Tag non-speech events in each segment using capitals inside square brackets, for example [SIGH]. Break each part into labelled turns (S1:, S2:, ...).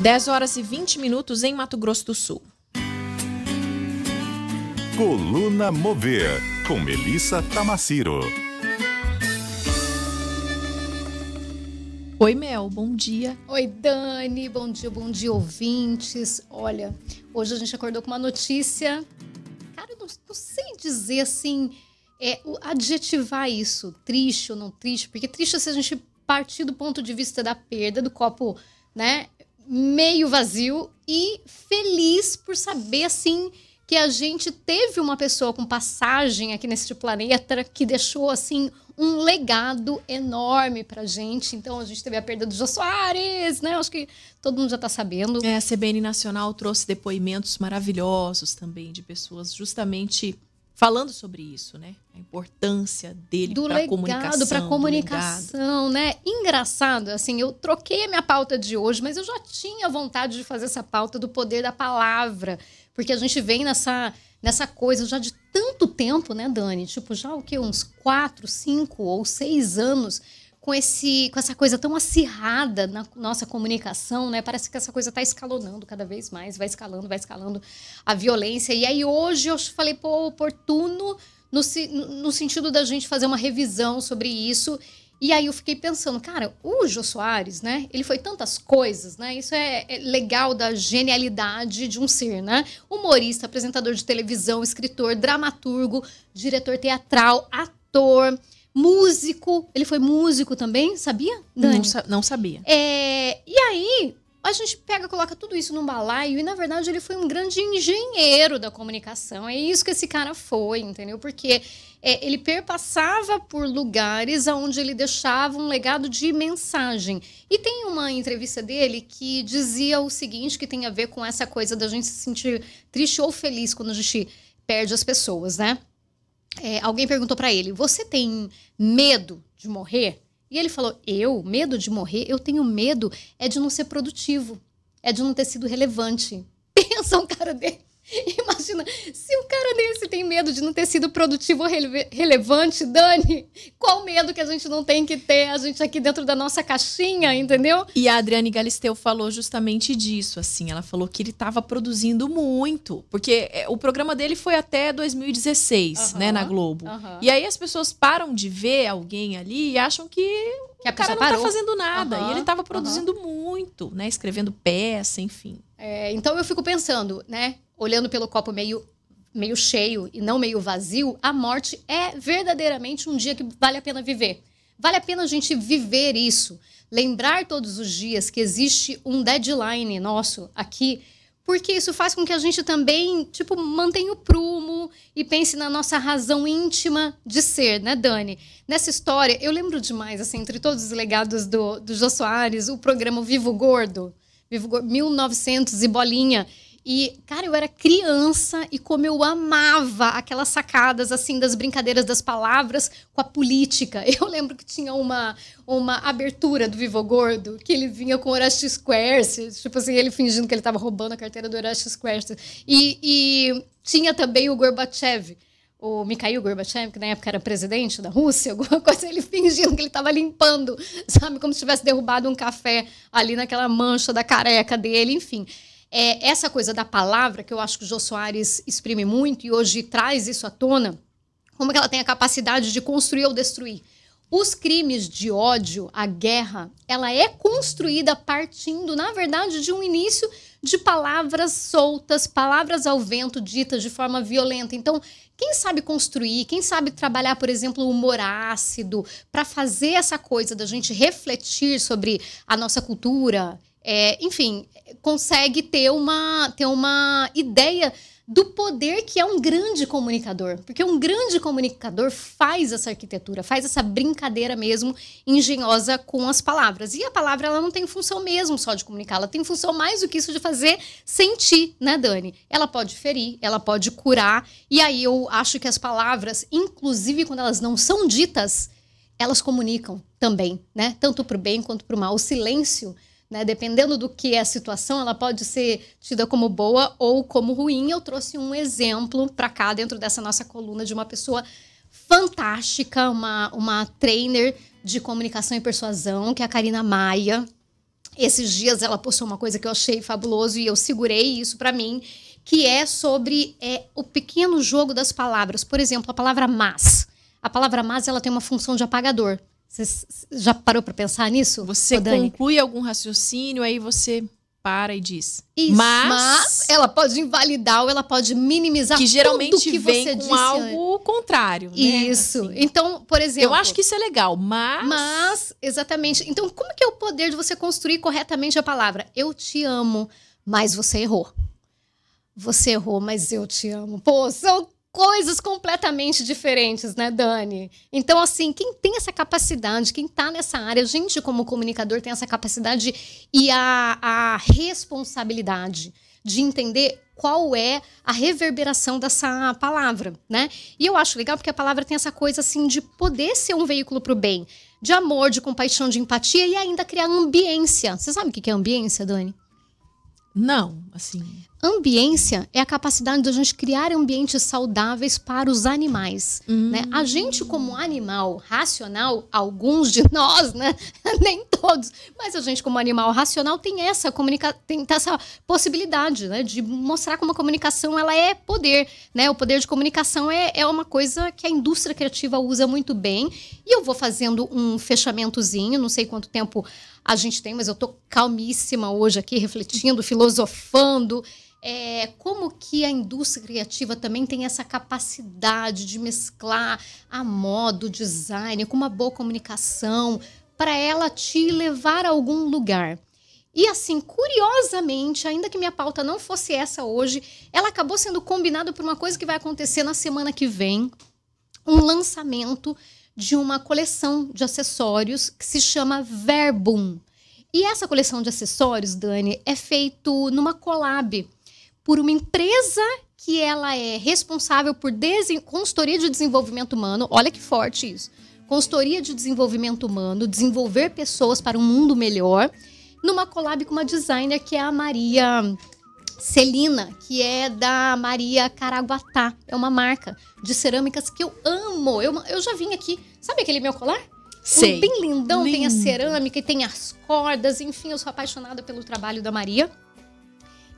S1: 10 horas e 20 minutos em Mato Grosso do Sul. Coluna Mover, com Melissa Tamaciro. Oi, Mel, bom dia. Oi, Dani, bom dia, bom dia, ouvintes. Olha, hoje a gente acordou com uma notícia. Cara, eu não, não sei dizer assim, é, adjetivar isso, triste ou não triste, porque triste é se a gente partir do ponto de vista da perda do copo, né? meio vazio e feliz por saber, assim, que a gente teve uma pessoa com passagem aqui nesse planeta que deixou, assim, um legado enorme pra gente. Então, a gente teve a perda do Jô Soares, né? Acho que todo mundo já tá sabendo. É, a CBN Nacional trouxe depoimentos maravilhosos também de pessoas justamente falando sobre isso, né? A importância dele para a comunicação. Para a comunicação, né? Engraçado, assim, eu troquei a minha pauta de hoje, mas eu já tinha vontade de fazer essa pauta do poder da palavra, porque a gente vem nessa nessa coisa já de tanto tempo, né, Dani? Tipo, já o que uns quatro, cinco ou seis anos com, esse, com essa coisa tão acirrada na nossa comunicação, né? Parece que essa coisa está escalonando cada vez mais, vai escalando, vai escalando a violência. E aí hoje eu falei, pô, oportuno no, no sentido da gente fazer uma revisão sobre isso. E aí eu fiquei pensando, cara, o Jô Soares, né? Ele foi tantas coisas, né? Isso é, é legal da genialidade de um ser, né? Humorista, apresentador de televisão, escritor, dramaturgo, diretor teatral, ator músico. Ele foi músico também, sabia? Dani? Não, não sabia. É, e aí, a gente pega, coloca tudo isso num balaio e, na verdade, ele foi um grande engenheiro da comunicação. É isso que esse cara foi, entendeu? Porque é, ele perpassava por lugares onde ele deixava um legado de mensagem. E tem uma entrevista dele que dizia o seguinte, que tem a ver com essa coisa da gente se sentir triste ou feliz quando a gente perde as pessoas, né? é, alguém perguntou para ele: Você tem medo de morrer? E ele falou: Eu, medo de morrer? Eu tenho medo é de não ser produtivo, é de não ter sido relevante. [LAUGHS] Pensa um cara dele. [LAUGHS] Imagina, se um cara desse tem medo de não ter sido produtivo ou rele relevante, Dani, qual medo que a gente não tem que ter, a gente aqui dentro da nossa caixinha, entendeu? E a Adriane Galisteu falou justamente disso, assim, ela falou que ele estava produzindo muito, porque é, o programa dele foi até 2016, né, na Globo. E aí as pessoas param de ver alguém ali e acham que que a o cara não tá parou. tá fazendo nada. e ele tava produzindo muito, né? Escrevendo peça, enfim. É, então eu fico pensando, né? olhando pelo copo meio meio cheio e não meio vazio, a morte é verdadeiramente um dia que vale a pena viver. Vale a pena a gente viver isso, lembrar todos os dias que existe um deadline nosso aqui, porque isso faz com que a gente também, tipo, mantenha o prumo e pense na nossa razão íntima de ser, né, Dani? Nessa história, eu lembro demais, assim, entre todos os legados do, do Jô Soares, o programa Vivo Gordo, Vivo Gordo 1900 e bolinha, e, cara, eu era criança e como eu amava aquelas sacadas, assim, das brincadeiras das palavras com a política. [LAUGHS] Eu lembro que tinha uma, uma abertura do Vivo Gordo, que ele vinha com o Orestes Squares, tipo assim, ele fingindo que ele estava roubando a carteira do Orestes Squares. E, e tinha também o Gorbachev o Mikhail Gorbachev, que na época era presidente da Rússia, [LAUGHS] alguma coisa, ele fingindo que ele estava limpando, sabe? Como se tivesse derrubado um café ali naquela mancha da careca dele, enfim é, essa coisa da palavra, que eu acho que o Jô Soares exprime muito e hoje traz isso à tona, como é que ela tem a capacidade de construir ou destruir. Os crimes de ódio, a guerra, ela é construída partindo, na verdade, de um início de palavras soltas, palavras ao vento ditas de forma violenta. Então, quem sabe construir, quem sabe trabalhar, por exemplo, o humor ácido, para fazer essa coisa da gente refletir sobre a nossa cultura, é, enfim, consegue ter uma, ter uma ideia do poder que é um grande comunicador. Porque um grande comunicador faz essa arquitetura, faz essa brincadeira mesmo engenhosa com as palavras. E a palavra ela não tem função mesmo só de comunicar, ela tem função mais do que isso de fazer sentir, né, Dani? Ela pode ferir, ela pode curar. E aí eu acho que as palavras, inclusive quando elas não são ditas, elas comunicam também, né? Tanto para o bem quanto para o mal. O silêncio né? Dependendo do que é a situação, ela pode ser tida como boa ou como ruim. Eu trouxe um exemplo para cá dentro dessa nossa coluna de uma pessoa fantástica, uma, uma trainer de comunicação e persuasão, que é a Karina Maia. Esses dias ela postou uma coisa que eu achei fabuloso e eu segurei isso para mim, que é sobre é, o pequeno jogo das palavras. Por exemplo, a palavra mas. A palavra mas ela tem uma função de apagador. Você já parou para pensar nisso? Você conclui algum raciocínio, aí você para e diz. Isso, mas, mas, ela pode invalidar ou ela pode minimizar que geralmente tudo que vem você com disse algo contrário. Né? Isso. Assim. Então, por exemplo. Eu acho que isso é legal, mas. Mas, exatamente. Então, como que é o poder de você construir corretamente a palavra? Eu te amo, mas você errou. Você errou, mas eu te amo. Pô, são coisas completamente diferentes, né, Dani? Então, assim, quem tem essa capacidade, quem está nessa área, a gente, como comunicador, tem essa capacidade e a, a responsabilidade de entender qual é a reverberação dessa palavra, né? E eu acho legal porque a palavra tem essa coisa assim de poder ser um veículo para o bem, de amor, de compaixão, de empatia e ainda criar ambiência. Você sabe o que é ambiência, Dani? Não, assim. Ambiência é a capacidade de a gente criar ambientes saudáveis para os animais. Hum. Né? A gente, como animal racional, alguns de nós, né? [LAUGHS] nem todos, mas a gente, como animal racional, tem essa, comunica tem essa possibilidade né? de mostrar como a comunicação ela é poder. Né? O poder de comunicação é, é uma coisa que a indústria criativa usa muito bem. E eu vou fazendo um fechamentozinho, não sei quanto tempo a gente tem, mas eu estou calmíssima hoje aqui, refletindo, [LAUGHS] filosofando. É, como que a indústria criativa também tem essa capacidade de mesclar a moda, o design, com uma boa comunicação, para ela te levar a algum lugar. E assim, curiosamente, ainda que minha pauta não fosse essa hoje, ela acabou sendo combinada por uma coisa que vai acontecer na semana que vem, um lançamento de uma coleção de acessórios que se chama Verbum. E essa coleção de acessórios, Dani, é feito numa collab por uma empresa que ela é responsável por consultoria de desenvolvimento humano. Olha que forte isso. Consultoria de desenvolvimento humano, desenvolver pessoas para um mundo melhor, numa collab com uma designer que é a Maria Celina, que é da Maria Caraguatá. É uma marca de cerâmicas que eu amo. Eu, eu já vim aqui. Sabe aquele meu colar? Sim. Um bem lindão, Lindo. tem a cerâmica e tem as cordas. Enfim, eu sou apaixonada pelo trabalho da Maria.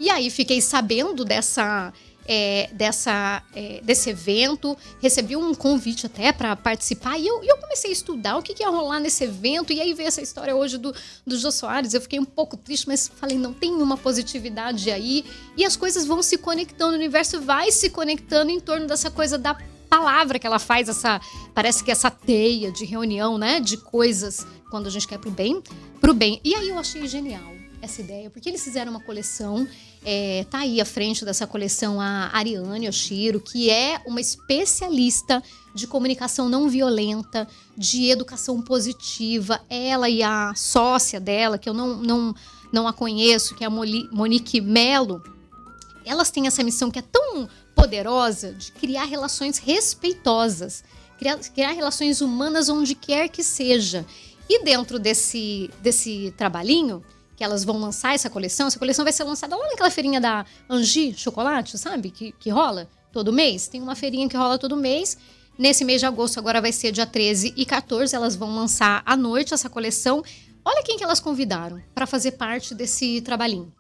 S1: E aí fiquei sabendo dessa. É, dessa, é, desse evento, recebi um convite até para participar e eu, eu, comecei a estudar o que, que, ia rolar nesse evento. E aí veio essa história hoje do, do Jô Soares. Eu fiquei um pouco triste, mas falei: não, tem uma positividade aí. E as coisas vão se conectando, o universo vai se conectando em torno dessa coisa da palavra que ela faz, essa parece que essa teia de reunião, né, de coisas quando a gente quer pro bem, pro bem. E aí eu achei genial essa ideia, porque eles fizeram uma coleção, é, tá aí à frente dessa coleção a Ariane Oshiro, que é uma especialista de comunicação não violenta, de educação positiva. Ela e a sócia dela, que eu não, não, não a conheço, que é a Monique Melo, elas têm essa missão que é tão poderosa de criar relações respeitosas, criar, criar relações humanas onde quer que seja. E dentro desse, desse trabalhinho, que elas vão lançar essa coleção. Essa coleção vai ser lançada lá naquela feirinha da Angi Chocolate, sabe? Que, que rola todo mês. Tem uma feirinha que rola todo mês. Nesse mês de agosto, agora vai ser dia 13 e 14, elas vão lançar à noite essa coleção. Olha quem que elas convidaram para fazer parte desse trabalhinho.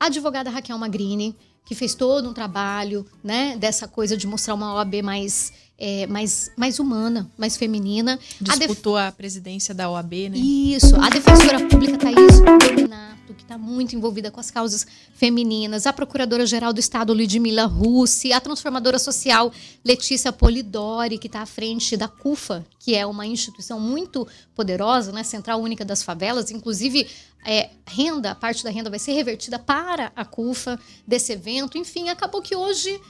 S1: A advogada Raquel Magrini, que fez todo um trabalho, né, dessa coisa de mostrar uma OAB mais é, mais, mais humana, mais feminina. Disputou a, def... a presidência da OAB, né? Isso. A defensora pública Thaís Dominato, que está muito envolvida com as causas femininas. A procuradora-geral do Estado, Ludmila Russi. A transformadora social, Letícia Polidori, que está à frente da CUFA, que é uma instituição muito poderosa, né? Central Única das Favelas. Inclusive, é, renda, parte da renda vai ser revertida para a CUFA desse evento. Enfim, acabou que hoje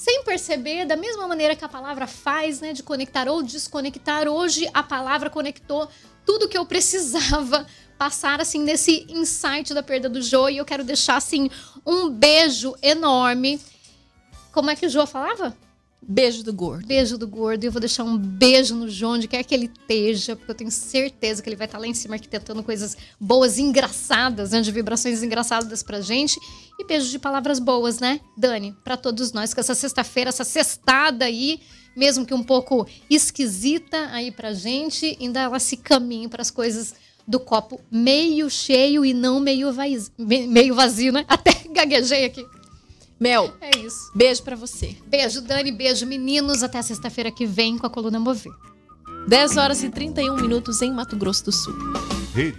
S1: sem perceber, da mesma maneira que a palavra faz, né, de conectar ou desconectar, hoje a palavra conectou tudo que eu precisava [LAUGHS] passar assim nesse insight da perda do Jô e eu quero deixar assim um beijo enorme. Como é que o Jô falava? Beijo do gordo. Beijo do gordo. E eu vou deixar um beijo no João, onde quer que ele esteja, porque eu tenho certeza que ele vai estar tá lá em cima arquitetando coisas boas, engraçadas, né? De vibrações engraçadas pra gente. E beijo de palavras boas, né, Dani? Para todos nós, com essa sexta-feira, essa sextada aí, mesmo que um pouco esquisita aí pra gente, ainda ela se caminha para as coisas do copo meio cheio e não meio vazio, meio vazio né? [LAUGHS] Até gaguejei aqui. Mel, é isso. Beijo para você. Beijo, Dani. Beijo, meninos. Até sexta-feira que vem com a Coluna Mover. 10 horas e 31 minutos em Mato Grosso do Sul. Rede.